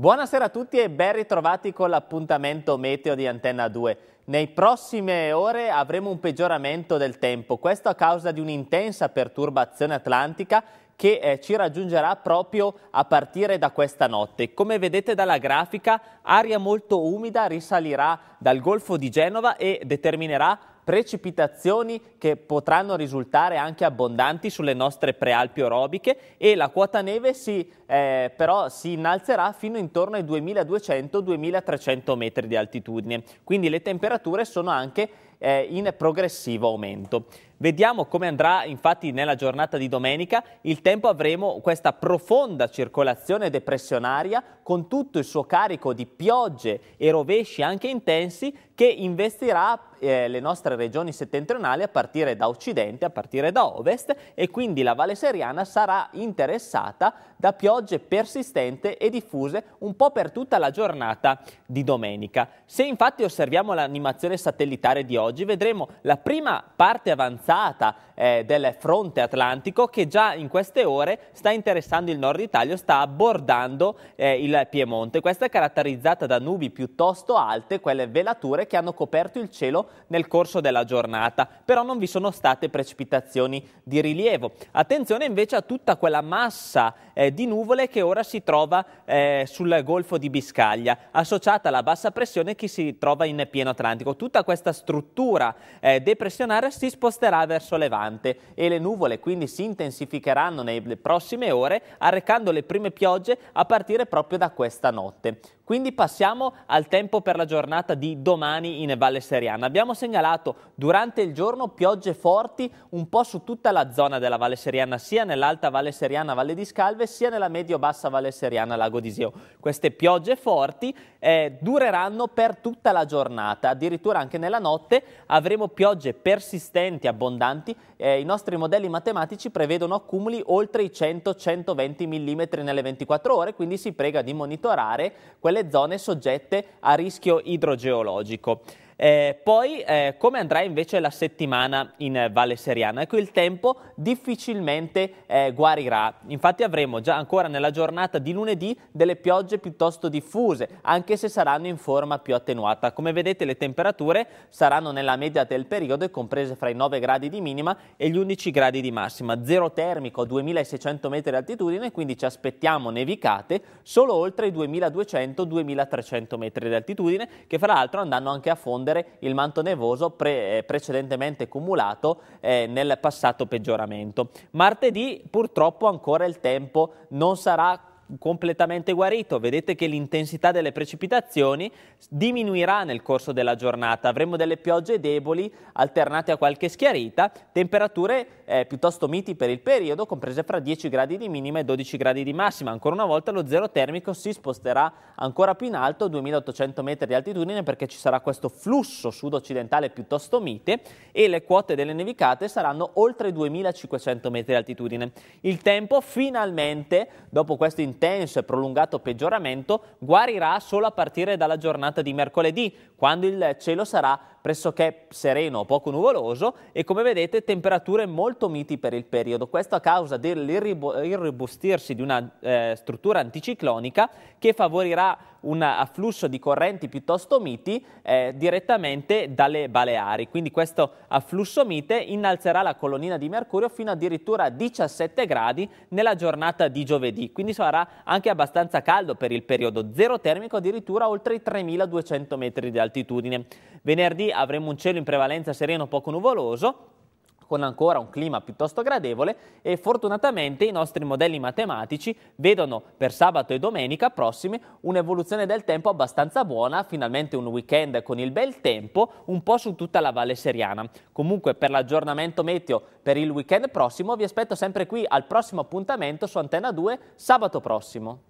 Buonasera a tutti e ben ritrovati con l'appuntamento meteo di Antenna 2. Nei prossime ore avremo un peggioramento del tempo, questo a causa di un'intensa perturbazione atlantica che eh, ci raggiungerà proprio a partire da questa notte. Come vedete dalla grafica, aria molto umida risalirà dal Golfo di Genova e determinerà precipitazioni che potranno risultare anche abbondanti sulle nostre prealpi orobiche e la quota neve si, eh, però si innalzerà fino intorno ai 2200-2300 metri di altitudine. Quindi le temperature sono anche eh, in progressivo aumento. Vediamo come andrà infatti nella giornata di domenica, il tempo avremo questa profonda circolazione depressionaria con tutto il suo carico di piogge e rovesci anche intensi che investirà eh, le nostre regioni settentrionali a partire da occidente, a partire da ovest e quindi la Valle Seriana sarà interessata da piogge persistenti e diffuse un po' per tutta la giornata di domenica. Se infatti osserviamo l'animazione satellitare di oggi vedremo la prima parte avanzata eh, del fronte atlantico che già in queste ore sta interessando il nord Italia, sta abbordando eh, il Piemonte. Questa è caratterizzata da nubi piuttosto alte, quelle velature che hanno coperto il cielo nel corso della giornata, però non vi sono state precipitazioni di rilievo. Attenzione invece a tutta quella massa eh, di nuvole che ora si trova eh, sul Golfo di Biscaglia, associata alla bassa pressione che si trova in pieno Atlantico. Tutta questa struttura eh, depressionaria si sposterà verso Levante e le nuvole quindi si intensificheranno nelle prossime ore, arrecando le prime piogge a partire proprio da questa notte. Quindi passiamo al tempo per la giornata di domani in Valle Seriana. Abbiamo segnalato durante il giorno piogge forti un po' su tutta la zona della Valle Seriana, sia nell'alta Valle Seriana, Valle di Scalve, sia nella medio-bassa Valle Seriana Lago di Sio. Queste piogge forti eh, dureranno per tutta la giornata, addirittura anche nella notte avremo piogge persistenti, abbondanti. Eh, I nostri modelli matematici prevedono accumuli oltre i 100-120 mm nelle 24 ore, quindi si prega di monitorare quelle zone soggette a rischio idrogeologico. Eh, poi eh, come andrà invece la settimana in Valle Seriana? Ecco il tempo difficilmente eh, guarirà, infatti avremo già ancora nella giornata di lunedì delle piogge piuttosto diffuse, anche se saranno in forma più attenuata. Come vedete le temperature saranno nella media del periodo comprese fra i 9 gradi di minima e gli 11 gradi di massima, zero termico a 2600 metri di altitudine, quindi ci aspettiamo nevicate solo oltre i 2200-2300 metri di altitudine che fra l'altro andranno anche a fondere escludere il manto nevoso pre eh, precedentemente cumulato eh, nel passato peggioramento. Martedì purtroppo ancora il tempo non sarà completamente guarito. Vedete che l'intensità delle precipitazioni diminuirà nel corso della giornata. Avremo delle piogge deboli alternate a qualche schiarita, temperature eh, piuttosto miti per il periodo, comprese fra 10 gradi di minima e 12 gradi di massima. Ancora una volta lo zero termico si sposterà ancora più in alto, 2800 metri di altitudine, perché ci sarà questo flusso sud-occidentale piuttosto mite e le quote delle nevicate saranno oltre 2500 metri di altitudine. Il tempo finalmente, dopo questo intenso intenso e prolungato peggioramento guarirà solo a partire dalla giornata di mercoledì, quando il cielo sarà pressoché sereno o poco nuvoloso e come vedete temperature molto miti per il periodo. Questo a causa dell'irrobustirsi di una eh, struttura anticiclonica che favorirà un afflusso di correnti piuttosto miti eh, direttamente dalle Baleari. Quindi questo afflusso mite innalzerà la colonnina di mercurio fino addirittura a 17 gradi nella giornata di giovedì. Quindi sarà anche abbastanza caldo per il periodo. Zero termico addirittura oltre i 3200 metri di altitudine. Venerdì avremo un cielo in prevalenza sereno, poco nuvoloso, con ancora un clima piuttosto gradevole e fortunatamente i nostri modelli matematici vedono per sabato e domenica prossimi un'evoluzione del tempo abbastanza buona, finalmente un weekend con il bel tempo un po' su tutta la Valle Seriana. Comunque per l'aggiornamento meteo per il weekend prossimo vi aspetto sempre qui al prossimo appuntamento su Antena 2 sabato prossimo.